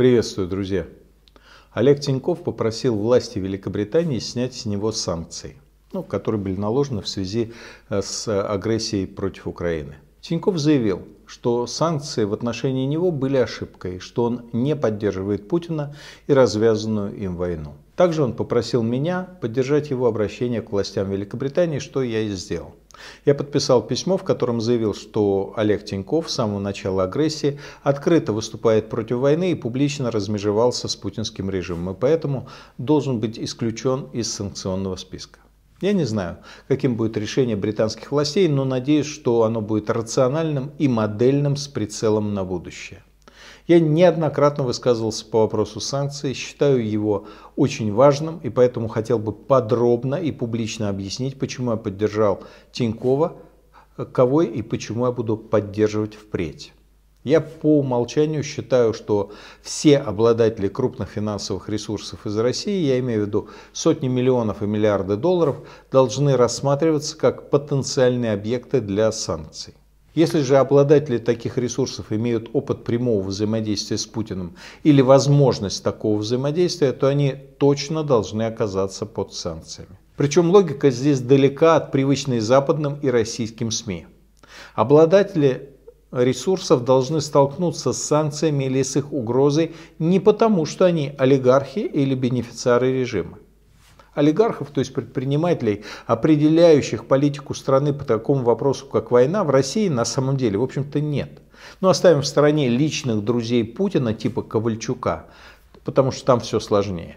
Приветствую, друзья! Олег Тиньков попросил власти Великобритании снять с него санкции, ну, которые были наложены в связи э, с агрессией против Украины. Тиньков заявил, что санкции в отношении него были ошибкой, что он не поддерживает Путина и развязанную им войну. Также он попросил меня поддержать его обращение к властям Великобритании, что я и сделал. Я подписал письмо, в котором заявил, что Олег Тиньков с самого начала агрессии открыто выступает против войны и публично размежевался с путинским режимом, и поэтому должен быть исключен из санкционного списка. Я не знаю, каким будет решение британских властей, но надеюсь, что оно будет рациональным и модельным с прицелом на будущее. Я неоднократно высказывался по вопросу санкций, считаю его очень важным и поэтому хотел бы подробно и публично объяснить, почему я поддержал Тинькова, кого и почему я буду поддерживать впредь. Я по умолчанию считаю, что все обладатели крупных финансовых ресурсов из России, я имею в виду сотни миллионов и миллиарды долларов, должны рассматриваться как потенциальные объекты для санкций. Если же обладатели таких ресурсов имеют опыт прямого взаимодействия с Путиным или возможность такого взаимодействия, то они точно должны оказаться под санкциями. Причем логика здесь далека от привычной западным и российским СМИ. Обладатели ресурсов должны столкнуться с санкциями или с их угрозой не потому, что они олигархи или бенефициары режима олигархов, то есть предпринимателей, определяющих политику страны по такому вопросу, как война, в России на самом деле, в общем-то, нет. Но ну, оставим в стороне личных друзей Путина, типа Ковальчука, потому что там все сложнее.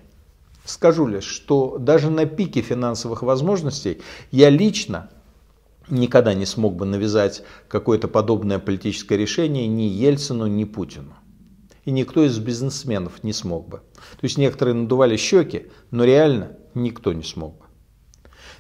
Скажу лишь, что даже на пике финансовых возможностей я лично никогда не смог бы навязать какое-то подобное политическое решение ни Ельцину, ни Путину и никто из бизнесменов не смог бы. То есть некоторые надували щеки, но реально никто не смог бы.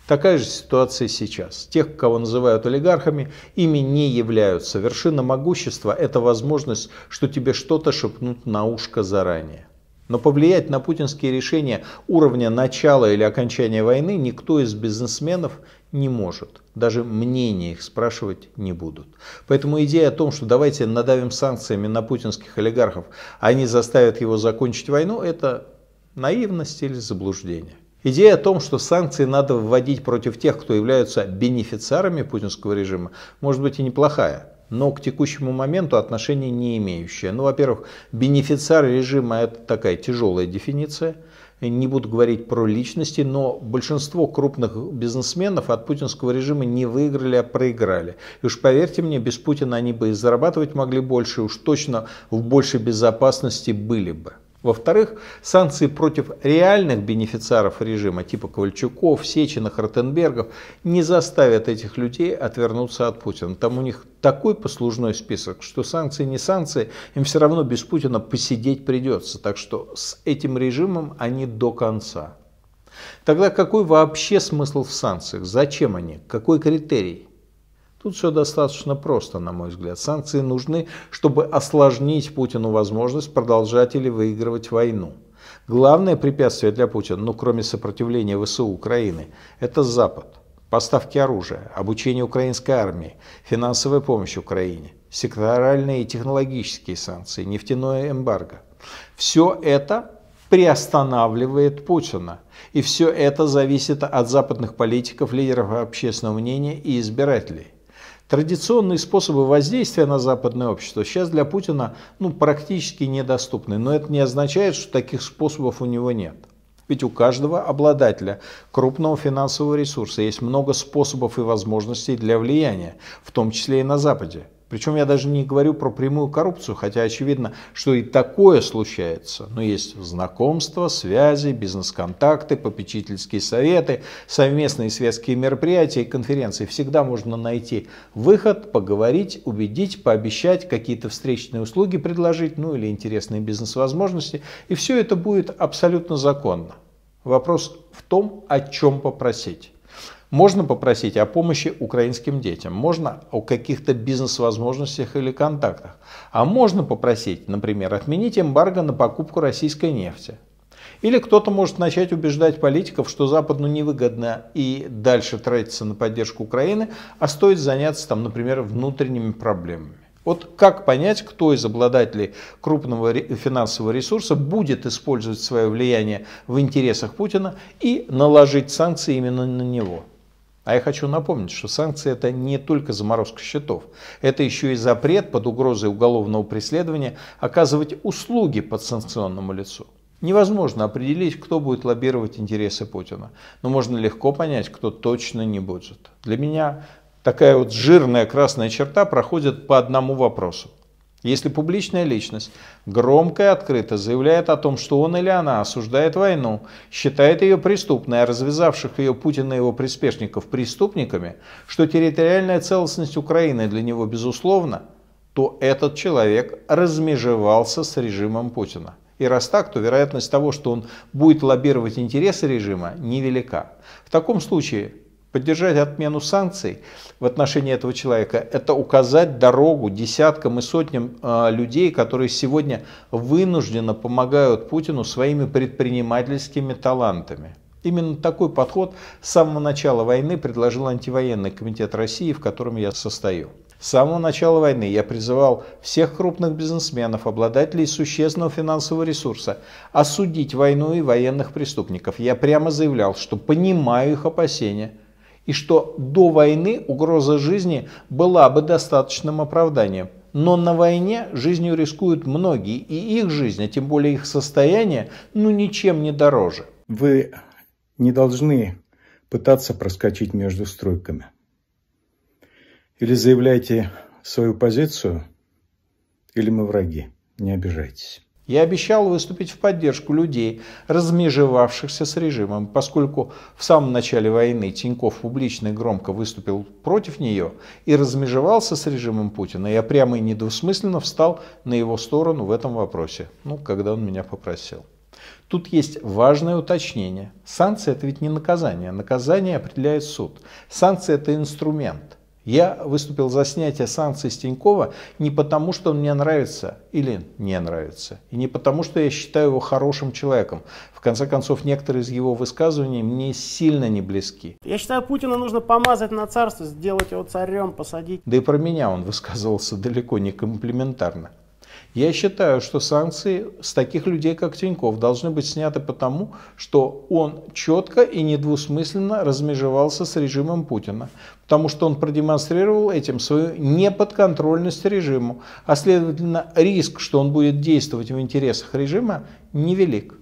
Такая же ситуация сейчас. Тех, кого называют олигархами, ими не являются. Вершина могущества – это возможность, что тебе что-то шепнут на ушко заранее. Но повлиять на путинские решения уровня начала или окончания войны никто из бизнесменов не может. Даже мнение их спрашивать не будут. Поэтому идея о том, что давайте надавим санкциями на путинских олигархов, а они заставят его закончить войну, это наивность или заблуждение. Идея о том, что санкции надо вводить против тех, кто являются бенефициарами путинского режима, может быть и неплохая, но к текущему моменту отношения не имеющие. Ну, во-первых, бенефициар режима – это такая тяжелая дефиниция. Не буду говорить про личности, но большинство крупных бизнесменов от путинского режима не выиграли, а проиграли. И уж поверьте мне, без Путина они бы и зарабатывать могли больше, уж точно в большей безопасности были бы. Во-вторых, санкции против реальных бенефициаров режима, типа Ковальчуков, Сечиных, Ротенбергов, не заставят этих людей отвернуться от Путина. Там у них такой послужной список, что санкции не санкции, им все равно без Путина посидеть придется. Так что с этим режимом они до конца. Тогда какой вообще смысл в санкциях? Зачем они? Какой критерий? Тут все достаточно просто, на мой взгляд. Санкции нужны, чтобы осложнить Путину возможность продолжать или выигрывать войну. Главное препятствие для Путина, ну кроме сопротивления ВСУ Украины, это Запад. Поставки оружия, обучение украинской армии, финансовая помощь Украине, секторальные и технологические санкции, нефтяное эмбарго. Все это приостанавливает Путина. И все это зависит от западных политиков, лидеров общественного мнения и избирателей. Традиционные способы воздействия на западное общество сейчас для Путина ну, практически недоступны, но это не означает, что таких способов у него нет. Ведь у каждого обладателя крупного финансового ресурса есть много способов и возможностей для влияния, в том числе и на Западе. Причем я даже не говорю про прямую коррупцию, хотя очевидно, что и такое случается. Но ну, есть знакомства, связи, бизнес-контакты, попечительские советы, совместные светские мероприятия и конференции. Всегда можно найти выход, поговорить, убедить, пообещать, какие-то встречные услуги предложить, ну или интересные бизнес-возможности. И все это будет абсолютно законно. Вопрос в том, о чем попросить. Можно попросить о помощи украинским детям, можно о каких-то бизнес-возможностях или контактах. А можно попросить, например, отменить эмбарго на покупку российской нефти. Или кто-то может начать убеждать политиков, что Западу невыгодно и дальше тратиться на поддержку Украины, а стоит заняться там, например, внутренними проблемами. Вот как понять, кто из обладателей крупного финансового ресурса будет использовать свое влияние в интересах Путина и наложить санкции именно на него? А я хочу напомнить, что санкции это не только заморозка счетов, это еще и запрет под угрозой уголовного преследования оказывать услуги под подсанкционному лицу. Невозможно определить, кто будет лоббировать интересы Путина, но можно легко понять, кто точно не будет. Для меня такая вот жирная красная черта проходит по одному вопросу – если публичная личность громко и открыто заявляет о том, что он или она осуждает войну, считает ее преступной, а развязавших ее Путин и его приспешников преступниками, что территориальная целостность Украины для него безусловна, то этот человек размежевался с режимом Путина. И раз так, то вероятность того, что он будет лоббировать интересы режима, невелика. В таком случае Поддержать отмену санкций в отношении этого человека – это указать дорогу десяткам и сотням а, людей, которые сегодня вынужденно помогают Путину своими предпринимательскими талантами. Именно такой подход с самого начала войны предложил антивоенный комитет России, в котором я состою. С самого начала войны я призывал всех крупных бизнесменов, обладателей существенного финансового ресурса, осудить войну и военных преступников. Я прямо заявлял, что понимаю их опасения – и что до войны угроза жизни была бы достаточным оправданием. Но на войне жизнью рискуют многие, и их жизнь, а тем более их состояние, ну ничем не дороже. Вы не должны пытаться проскочить между стройками. Или заявляйте свою позицию, или мы враги. Не обижайтесь. Я обещал выступить в поддержку людей, размежевавшихся с режимом, поскольку в самом начале войны Тиньков публично и громко выступил против нее и размежевался с режимом Путина. Я прямо и недвусмысленно встал на его сторону в этом вопросе, ну, когда он меня попросил. Тут есть важное уточнение. санкции это ведь не наказание. Наказание определяет суд. Санкции это инструмент – я выступил за снятие санкций с Тинькова не потому, что он мне нравится или не нравится, и не потому, что я считаю его хорошим человеком. В конце концов, некоторые из его высказываний мне сильно не близки. Я считаю, Путина нужно помазать на царство, сделать его царем, посадить. Да и про меня он высказывался далеко не комплиментарно. Я считаю, что санкции с таких людей, как Тиньков, должны быть сняты потому, что он четко и недвусмысленно размежевался с режимом Путина. Потому что он продемонстрировал этим свою неподконтрольность режиму, а следовательно риск, что он будет действовать в интересах режима, невелик.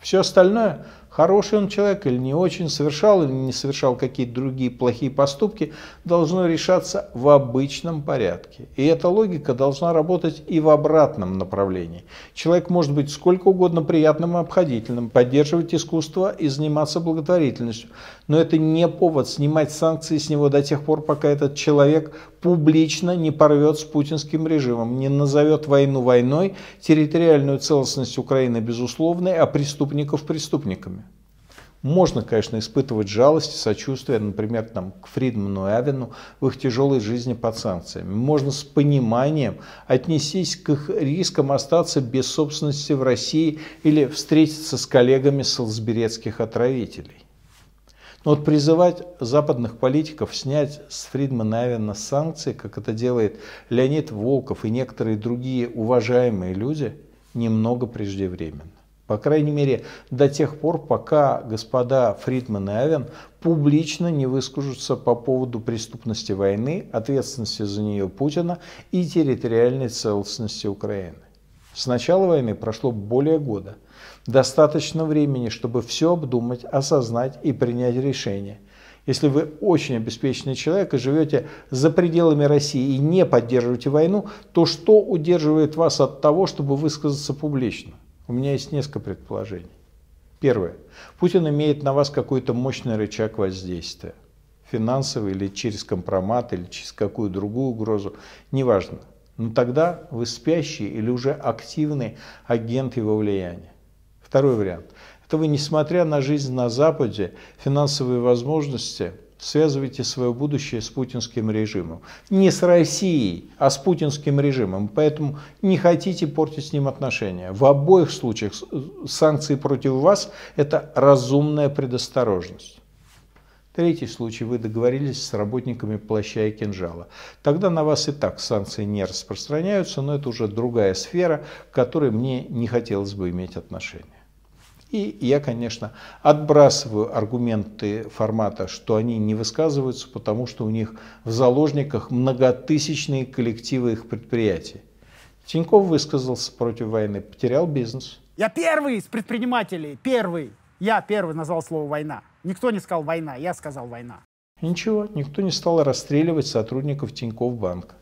Все остальное – хороший он человек или не очень, совершал или не совершал какие-то другие плохие поступки, должно решаться в обычном порядке. И эта логика должна работать и в обратном направлении. Человек может быть сколько угодно приятным и обходительным, поддерживать искусство и заниматься благотворительностью, но это не повод снимать санкции с него до тех пор, пока этот человек публично не порвет с путинским режимом, не назовет войну войной, территориальную целостность Украины безусловной, а преступников преступниками. Можно, конечно, испытывать жалость и сочувствие, например, там, к Фридману и Авину в их тяжелой жизни под санкциями. Можно с пониманием отнестись к их рискам остаться без собственности в России или встретиться с коллегами салзберецких отравителей. Но вот призывать западных политиков снять с Фридмана Авина санкции, как это делает Леонид Волков и некоторые другие уважаемые люди, немного преждевременно. По крайней мере, до тех пор, пока господа Фридман и Авен публично не выскажутся по поводу преступности войны, ответственности за нее Путина и территориальной целостности Украины. С начала войны прошло более года. Достаточно времени, чтобы все обдумать, осознать и принять решение. Если вы очень обеспеченный человек и живете за пределами России и не поддерживаете войну, то что удерживает вас от того, чтобы высказаться публично? У меня есть несколько предположений. Первое. Путин имеет на вас какой-то мощный рычаг воздействия. Финансовый или через компромат, или через какую другую угрозу. Неважно. Но тогда вы спящий или уже активный агент его влияния. Второй вариант. Это вы, несмотря на жизнь на Западе, финансовые возможности – связывайте свое будущее с путинским режимом. Не с Россией, а с путинским режимом. Поэтому не хотите портить с ним отношения. В обоих случаях санкции против вас – это разумная предосторожность. Третий случай. Вы договорились с работниками плаща и кинжала. Тогда на вас и так санкции не распространяются, но это уже другая сфера, к которой мне не хотелось бы иметь отношения. И я, конечно, отбрасываю аргументы формата, что они не высказываются, потому что у них в заложниках многотысячные коллективы их предприятий. Тиньков высказался против войны, потерял бизнес. Я первый из предпринимателей, первый. Я первый назвал слово «война». Никто не сказал «война», я сказал «война». Ничего, никто не стал расстреливать сотрудников Тиньков банка.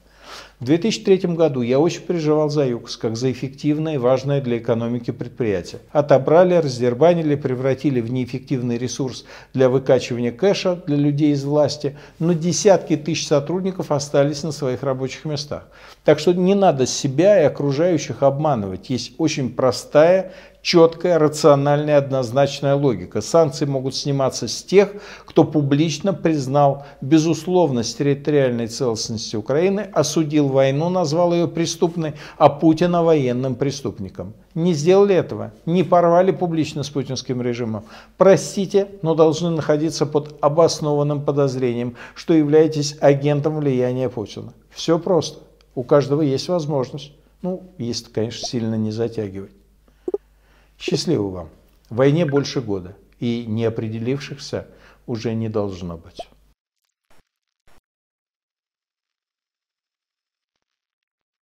В 2003 году я очень переживал за ЮКОС, как за эффективное и важное для экономики предприятие. Отобрали, раздербанили, превратили в неэффективный ресурс для выкачивания кэша для людей из власти, но десятки тысяч сотрудников остались на своих рабочих местах. Так что не надо себя и окружающих обманывать. Есть очень простая четкая, рациональная, однозначная логика. Санкции могут сниматься с тех, кто публично признал безусловность территориальной целостности Украины, осудил войну, назвал ее преступной, а Путина военным преступником. Не сделали этого, не порвали публично с путинским режимом. Простите, но должны находиться под обоснованным подозрением, что являетесь агентом влияния Путина. Все просто. У каждого есть возможность. Ну, если, конечно, сильно не затягивать. Счастливо вам. Войне больше года и неопределившихся уже не должно быть.